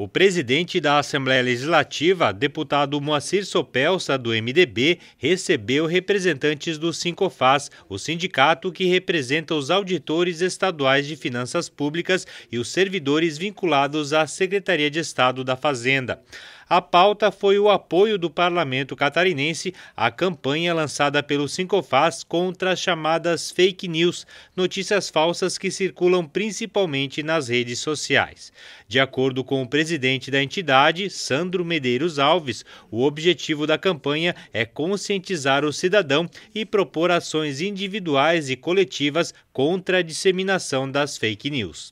O presidente da Assembleia Legislativa, deputado Moacir Sopelsa, do MDB, recebeu representantes do Sincofaz, o sindicato que representa os auditores estaduais de finanças públicas e os servidores vinculados à Secretaria de Estado da Fazenda. A pauta foi o apoio do parlamento catarinense à campanha lançada pelo Sincofaz contra as chamadas fake news, notícias falsas que circulam principalmente nas redes sociais. De acordo com o presidente, presidente da entidade, Sandro Medeiros Alves, o objetivo da campanha é conscientizar o cidadão e propor ações individuais e coletivas contra a disseminação das fake news.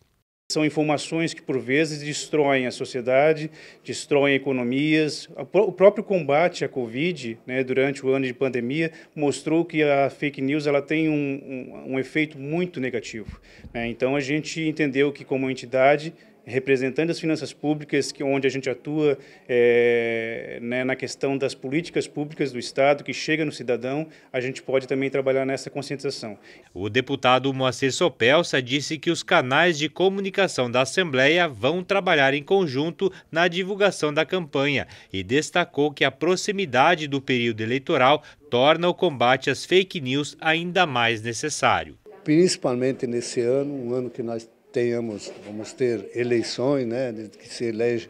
São informações que, por vezes, destroem a sociedade, destroem economias. O próprio combate à Covid, né, durante o ano de pandemia, mostrou que a fake news ela tem um, um, um efeito muito negativo. Né? Então, a gente entendeu que, como entidade, Representando as finanças públicas, que onde a gente atua é, né, na questão das políticas públicas do Estado, que chega no cidadão, a gente pode também trabalhar nessa conscientização. O deputado Moacir Sopelsa disse que os canais de comunicação da Assembleia vão trabalhar em conjunto na divulgação da campanha e destacou que a proximidade do período eleitoral torna o combate às fake news ainda mais necessário. Principalmente nesse ano, um ano que nós tenhamos, vamos ter eleições, né, que se elege,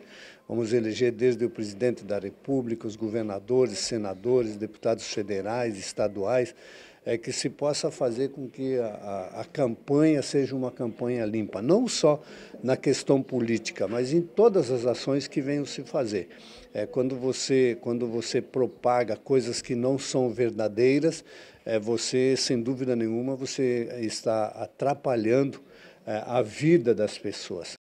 vamos eleger desde o presidente da República, os governadores, senadores, deputados federais, estaduais, é que se possa fazer com que a, a, a campanha seja uma campanha limpa, não só na questão política, mas em todas as ações que venham se fazer. É, quando, você, quando você propaga coisas que não são verdadeiras, é, você, sem dúvida nenhuma, você está atrapalhando a vida das pessoas.